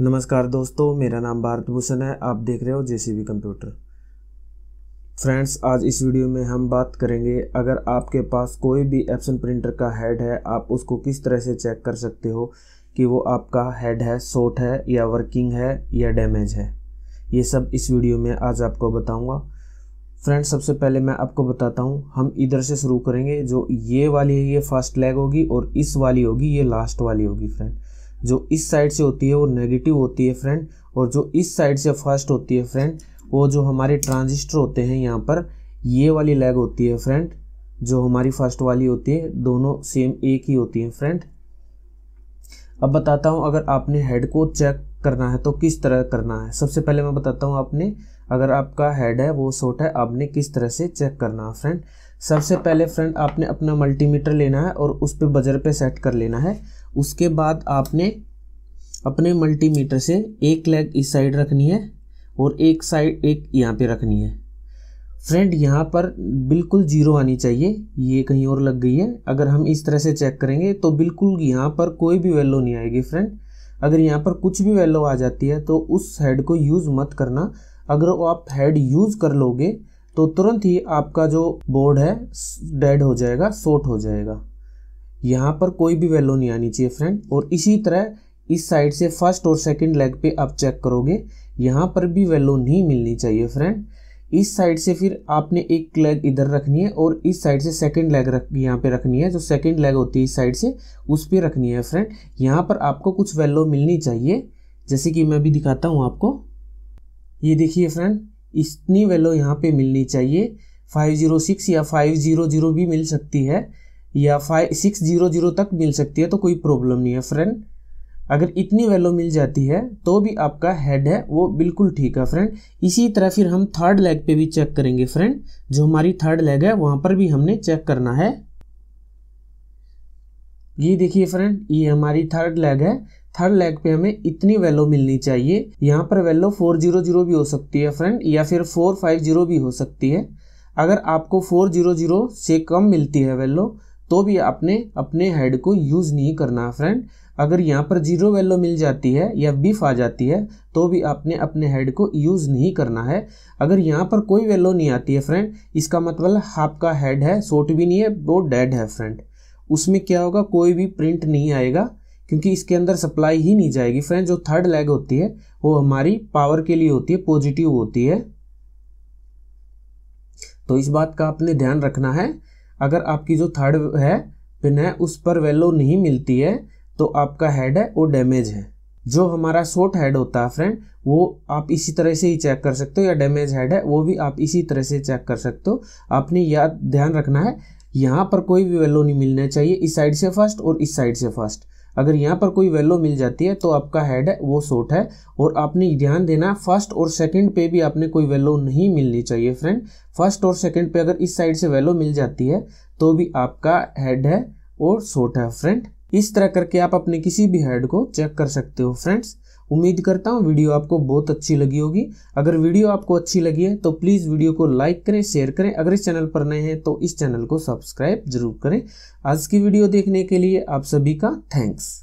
नमस्कार दोस्तों मेरा नाम भारत भूषण है आप देख रहे हो जेसीबी कंप्यूटर फ्रेंड्स आज इस वीडियो में हम बात करेंगे अगर आपके पास कोई भी एप्सन प्रिंटर का हेड है आप उसको किस तरह से चेक कर सकते हो कि वो आपका हेड है शॉर्ट है या वर्किंग है या डैमेज है ये सब इस वीडियो में आज आपको बताऊँगा फ्रेंड्स सबसे पहले मैं आपको बताता हूँ हम इधर से शुरू करेंगे जो ये वाली है ये फर्स्ट लैग होगी और इस वाली होगी ये लास्ट वाली होगी फ्रेंड जो इस साइड से होती है वो नेगेटिव होती है फ्रेंड और जो इस साइड से फर्स्ट होती है फ्रेंड वो जो हमारे ट्रांजिस्टर होते हैं यहाँ पर ये वाली लैग होती है फ्रेंड जो हमारी फर्स्ट वाली होती है दोनों सेम एक ही होती है फ्रेंड अब बताता हूँ अगर आपने हेड को चेक करना है तो किस तरह करना है सबसे पहले मैं बताता हूँ आपने अगर आपका हेड है वो शॉर्ट है आपने किस तरह से चेक करना है फ्रेंड सबसे पहले फ्रेंड आपने अपना मल्टीमीटर लेना है और उस पर बजर पे सेट कर लेना है उसके बाद आपने अपने मल्टीमीटर से एक लेग इस साइड रखनी है और एक साइड एक यहाँ पे रखनी है फ्रेंड यहाँ पर बिल्कुल जीरो आनी चाहिए ये कहीं और लग गई है अगर हम इस तरह से चेक करेंगे तो बिल्कुल यहाँ पर कोई भी वैल्यू नहीं आएगी फ्रेंड अगर यहाँ पर कुछ भी वैल्यू आ जाती है तो उस हेड को यूज़ मत करना अगर आप हेड यूज़ कर लोगे तो तुरंत ही आपका जो बोर्ड है डेड हो जाएगा शॉर्ट हो जाएगा यहाँ पर कोई भी वैल्यू नहीं आनी चाहिए फ्रेंड और इसी तरह इस साइड से फर्स्ट और सेकंड लेग पे आप चेक करोगे यहाँ पर भी वैल्यू नहीं मिलनी चाहिए फ्रेंड इस साइड से फिर आपने एक लेग इधर रखनी है और इस साइड से सेकंड लेग रख यहाँ पे रखनी है जो सेकंड लेग होती है इस साइड से उस पर रखनी है फ्रेंड यहाँ पर आपको कुछ वैल्यू मिलनी चाहिए जैसे कि मैं भी दिखाता हूँ आपको ये देखिए फ्रेंड इतनी वैल्यू यहाँ पर मिलनी चाहिए फाइव या फाइव भी मिल सकती है या फाइव सिक्स जीरो जीरो तक मिल सकती है तो कोई प्रॉब्लम नहीं है फ्रेंड अगर इतनी वैल्यू मिल जाती है तो भी आपका हेड है वो बिल्कुल ठीक है फ्रेंड इसी तरह फिर हम थर्ड लेग पे भी चेक करेंगे फ्रेंड जो हमारी थर्ड लेग है वहाँ पर भी हमने चेक करना है ये देखिए फ्रेंड ये हमारी थर्ड लेग है थर्ड लेग पे हमें इतनी वैल्यू मिलनी चाहिए यहाँ पर वैल्यू फोर जीरो जीरो भी हो सकती है फ्रेंड या फिर फोर फाइव जीरो भी हो सकती है अगर आपको फोर जीरो जीरो से कम मिलती है वैल्यू तो भी आपने अपने हेड को यूज़ नहीं करना फ्रेंड अगर यहाँ पर जीरो वैल्यू मिल जाती है या बीफ आ जाती है तो भी आपने अपने हेड को यूज़ नहीं करना है अगर यहाँ पर कोई वैल्यू नहीं आती है फ्रेंड इसका मतलब आपका हेड है सोट भी नहीं है वो डेड है फ्रेंड उसमें क्या होगा कोई भी प्रिंट नहीं आएगा क्योंकि इसके अंदर सप्लाई ही नहीं जाएगी फ्रेंड जो थर्ड लेग होती है वो हमारी पावर के लिए होती है पॉजिटिव होती है तो इस बात का आपने ध्यान रखना है अगर आपकी जो थर्ड है पिन है उस पर वैल्यू नहीं मिलती है तो आपका हेड है वो डैमेज है जो हमारा शॉर्ट हेड होता है फ्रेंड वो आप इसी तरह से ही चेक कर सकते हो या डैमेज हेड है वो भी आप इसी तरह से चेक कर सकते हो आपने याद ध्यान रखना है यहाँ पर कोई भी वैल्यू नहीं मिलना चाहिए इस साइड से फर्स्ट और इस साइड से फर्स्ट अगर यहाँ पर कोई वैल्यू मिल जाती है तो आपका हेड है वो शॉर्ट है और आपने ध्यान देना फर्स्ट और सेकंड पे भी आपने कोई वैल्यू नहीं मिलनी चाहिए फ्रेंड फर्स्ट और सेकंड पे अगर इस साइड से वैल्यू मिल जाती है तो भी आपका हेड है और शॉर्ट है फ्रेंड इस तरह करके आप अपने किसी भी हेड को चेक कर सकते हो फ्रेंड्स उम्मीद करता हूँ वीडियो आपको बहुत अच्छी लगी होगी अगर वीडियो आपको अच्छी लगी है तो प्लीज़ वीडियो को लाइक करें शेयर करें अगर इस चैनल पर नए हैं तो इस चैनल को सब्सक्राइब जरूर करें आज की वीडियो देखने के लिए आप सभी का थैंक्स